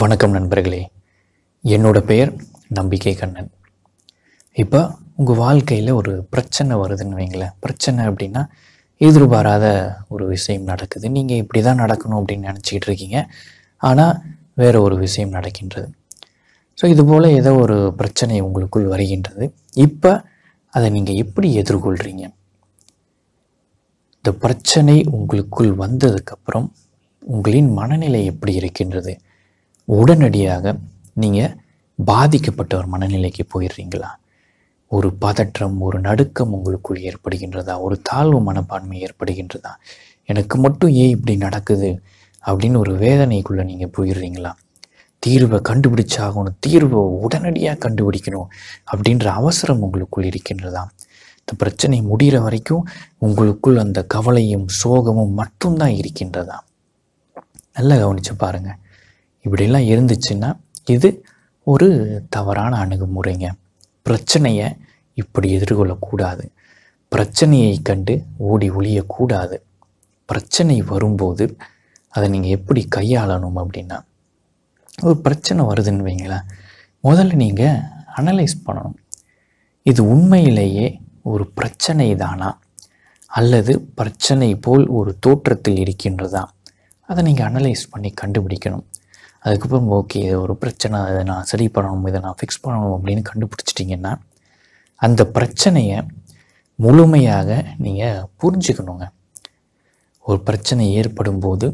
வணக்கம் நண்பர்களே என்னோட பெயர் நம்பிக்கை கண்ணன் இப்போ உங்கள் வாழ்க்கையில் ஒரு பிரச்சனை வருதுன்னு வைங்களேன் பிரச்சனை அப்படின்னா எதிர்பாராத ஒரு விஷயம் நடக்குது நீங்கள் இப்படி தான் நடக்கணும் அப்படின்னு நினச்சிக்கிட்டு இருக்கீங்க ஆனால் வேறு ஒரு விஷயம் நடக்கின்றது ஸோ இது போல் ஏதோ ஒரு பிரச்சனை உங்களுக்குள் வருகின்றது இப்போ அதை நீங்கள் எப்படி எதிர்கொள்கிறீங்க இந்த பிரச்சனை உங்களுக்குள் வந்ததுக்கப்புறம் உங்களின் மனநிலை எப்படி இருக்கின்றது உடனடியாக நீங்கள் பாதிக்கப்பட்ட ஒரு மனநிலைக்கு போயிடுறீங்களா ஒரு பதற்றம் ஒரு நடுக்கம் உங்களுக்குள் ஏற்படுகின்றதா ஒரு தாழ்வு மனப்பான்மை ஏற்படுகின்றதா எனக்கு மட்டும் ஏன் இப்படி நடக்குது அப்படின்னு ஒரு வேதனைக்குள்ளே நீங்கள் போயிடுறீங்களா தீர்வை கண்டுபிடிச்சாகணும் தீர்வை உடனடியாக கண்டுபிடிக்கணும் அப்படின்ற அவசரம் உங்களுக்குள் இருக்கின்றதா இந்த பிரச்சனை முடிகிற வரைக்கும் உங்களுக்குள் அந்த கவலையும் சோகமும் மட்டும்தான் இருக்கின்றதா நல்லா கவனித்து பாருங்கள் இப்படிலாம் இருந்துச்சுன்னா இது ஒரு தவறான அணுகுமுறைங்க பிரச்சனையை இப்படி எதிர்கொள்ளக்கூடாது பிரச்சனையை கண்டு ஓடி ஒழியக்கூடாது பிரச்சனை வரும்போது அதை நீங்கள் எப்படி கையாளணும் அப்படின்னா ஒரு பிரச்சனை வருதுன்னு வைங்களேன் முதல்ல நீங்கள் அனலைஸ் பண்ணணும் இது உண்மையிலேயே ஒரு பிரச்சனை தானா அல்லது பிரச்சனை போல் ஒரு தோற்றத்தில் இருக்கின்றதா அதை நீங்கள் அனலைஸ் பண்ணி கண்டுபிடிக்கணும் அதுக்கப்புறம் ஓகே இது ஒரு பிரச்சனை இதை நான் சரி பண்ணணும் இதை நான் ஃபிக்ஸ் பண்ணணும் அப்படின்னு கண்டுபிடிச்சிட்டிங்கன்னா அந்த பிரச்சனையை முழுமையாக நீங்கள் புரிஞ்சுக்கணுங்க ஒரு பிரச்சனை ஏற்படும் போது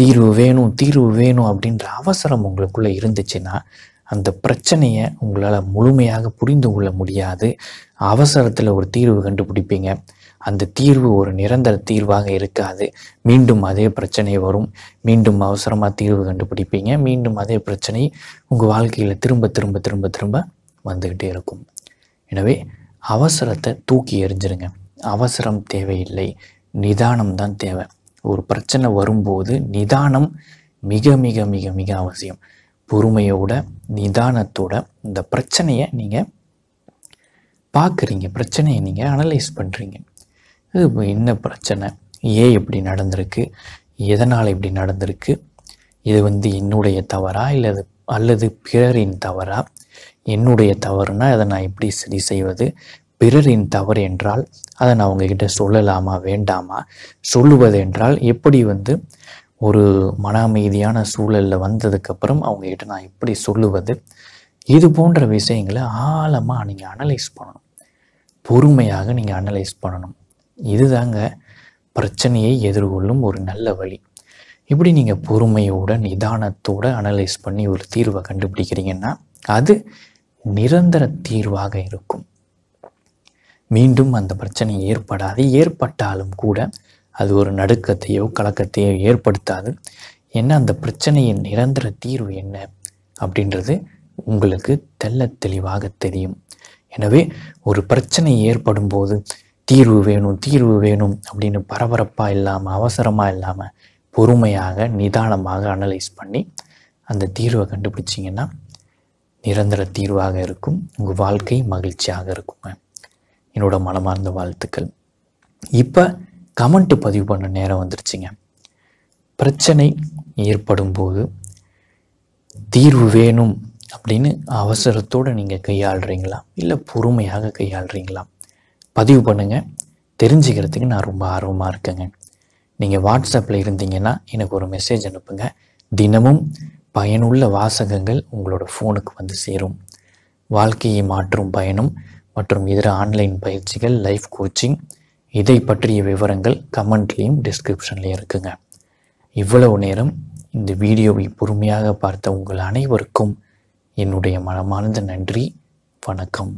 தீர்வு வேணும் தீர்வு வேணும் அப்படின்ற அவசரம் உங்களுக்குள்ளே இருந்துச்சுன்னா அந்த பிரச்சனையை உங்களால் முழுமையாக புரிந்து கொள்ள முடியாது அவசரத்தில் ஒரு தீர்வு கண்டுபிடிப்பீங்க அந்த தீர்வு ஒரு நிரந்தர தீர்வாக இருக்காது மீண்டும் அதே பிரச்சனை வரும் மீண்டும் அவசரமாக தீர்வு கண்டுபிடிப்பீங்க மீண்டும் அதே பிரச்சனை உங்கள் வாழ்க்கையில் திரும்ப திரும்ப திரும்ப திரும்ப வந்துக்கிட்டே இருக்கும் எனவே அவசரத்தை தூக்கி எறிஞ்சிருங்க அவசரம் தேவையில்லை நிதானம் தான் தேவை ஒரு பிரச்சனை வரும்போது நிதானம் மிக மிக மிக மிக அவசியம் பொறுமையோட நிதானத்தோட இந்த பிரச்சனையை நீங்கள் பார்க்குறீங்க பிரச்சனையை நீங்கள் அனலைஸ் பண்ணுறீங்க என்ன பிரச்சனை ஏன் இப்படி நடந்திருக்கு எதனால் இப்படி நடந்திருக்கு இது வந்து என்னுடைய தவறா இல்லை அல்லது பிறரின் தவறா என்னுடைய தவறுனா அதை நான் எப்படி சரி செய்வது பிறரின் தவறு என்றால் அதை நான் அவங்கக்கிட்ட சொல்லலாமா வேண்டாமா சொல்லுவது என்றால் எப்படி வந்து ஒரு மன அமைதியான சூழலில் வந்ததுக்கப்புறம் அவங்கக்கிட்ட நான் எப்படி சொல்லுவது இது போன்ற விஷயங்களை ஆழமாக நீங்கள் அனலைஸ் பண்ணணும் பொறுமையாக நீங்கள் அனலைஸ் பண்ணணும் இதுதாங்க பிரச்சனையை எதிர்கொள்ளும் ஒரு நல்ல வழி இப்படி நீங்கள் பொறுமையோட நிதானத்தோட அனலைஸ் பண்ணி ஒரு தீர்வை கண்டுபிடிக்கிறீங்கன்னா அது நிரந்தர தீர்வாக இருக்கும் மீண்டும் அந்த பிரச்சனை ஏற்படாது ஏற்பட்டாலும் கூட அது ஒரு நடுக்கத்தையோ கலக்கத்தையோ ஏற்படுத்தாது என்ன அந்த பிரச்சனையின் நிரந்தர தீர்வு என்ன அப்படின்றது உங்களுக்கு தெல்ல தெளிவாக தெரியும் எனவே ஒரு பிரச்சனை ஏற்படும் போது தீர்வு வேணும் தீர்வு வேணும் அப்படின்னு பரபரப்பாக இல்லாமல் அவசரமாக இல்லாமல் பொறுமையாக நிதானமாக அனலைஸ் பண்ணி அந்த தீர்வை கண்டுபிடிச்சிங்கன்னா நிரந்தர தீர்வாக இருக்கும் உங்கள் வாழ்க்கை மகிழ்ச்சியாக இருக்குங்க என்னோட மனமார்ந்த வாழ்த்துக்கள் இப்போ கமெண்ட் பதிவு பண்ண நேரம் வந்துருச்சுங்க பிரச்சனை ஏற்படும் போது தீர்வு வேணும் அப்படின்னு அவசரத்தோடு நீங்கள் கையாளுறீங்களா இல்லை பொறுமையாக கையாளுறீங்களா பதிவு பண்ணுங்கள் தெரிஞ்சுக்கிறதுக்கு நான் ரொம்ப ஆர்வமாக இருக்கேங்க நீங்கள் வாட்ஸ்அப்பில் இருந்தீங்கன்னா எனக்கு ஒரு மெசேஜ் அனுப்புங்க தினமும் பயனுள்ள வாசகங்கள் உங்களோட ஃபோனுக்கு வந்து சேரும் வாழ்க்கையை மாற்றும் பயணம் மற்றும் இதர ஆன்லைன் பயிற்சிகள் லைஃப் கோச்சிங் இதை பற்றிய விவரங்கள் கமெண்ட்லேயும் டிஸ்கிரிப்ஷன்லேயும் இருக்குங்க இவ்வளவு நேரம் இந்த வீடியோவை பொறுமையாக பார்த்த உங்கள் அனைவருக்கும் என்னுடைய மனமார்ந்த நன்றி வணக்கம்